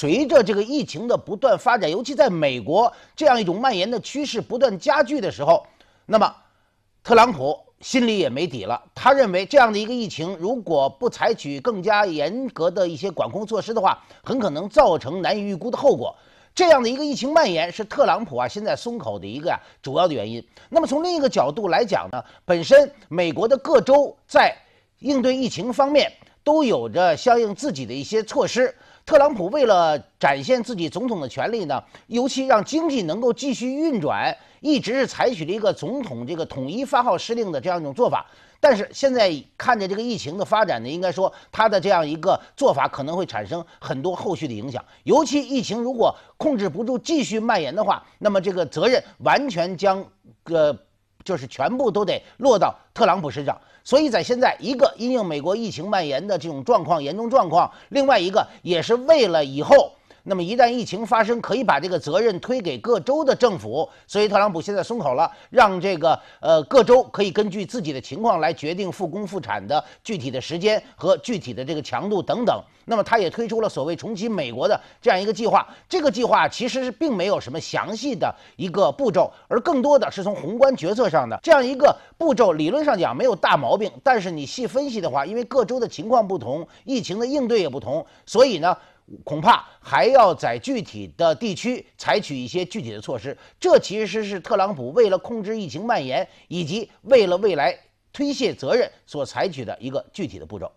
随着这个疫情的不断发展，尤其在美国这样一种蔓延的趋势不断加剧的时候，那么特朗普心里也没底了。他认为这样的一个疫情，如果不采取更加严格的一些管控措施的话，很可能造成难以预估的后果。这样的一个疫情蔓延，是特朗普啊现在松口的一个呀主要的原因。那么从另一个角度来讲呢，本身美国的各州在应对疫情方面。都有着相应自己的一些措施。特朗普为了展现自己总统的权力呢，尤其让经济能够继续运转，一直是采取了一个总统这个统一发号施令的这样一种做法。但是现在看着这个疫情的发展呢，应该说他的这样一个做法可能会产生很多后续的影响。尤其疫情如果控制不住继续蔓延的话，那么这个责任完全将呃就是全部都得落到特朗普身上，所以在现在一个因应美国疫情蔓延的这种状况严重状况，另外一个也是为了以后。那么一旦疫情发生，可以把这个责任推给各州的政府，所以特朗普现在松口了，让这个呃各州可以根据自己的情况来决定复工复产的具体的时间和具体的这个强度等等。那么他也推出了所谓重启美国的这样一个计划，这个计划其实是并没有什么详细的一个步骤，而更多的是从宏观决策上的这样一个步骤，理论上讲没有大毛病，但是你细分析的话，因为各州的情况不同，疫情的应对也不同，所以呢。恐怕还要在具体的地区采取一些具体的措施，这其实是特朗普为了控制疫情蔓延，以及为了未来推卸责任所采取的一个具体的步骤。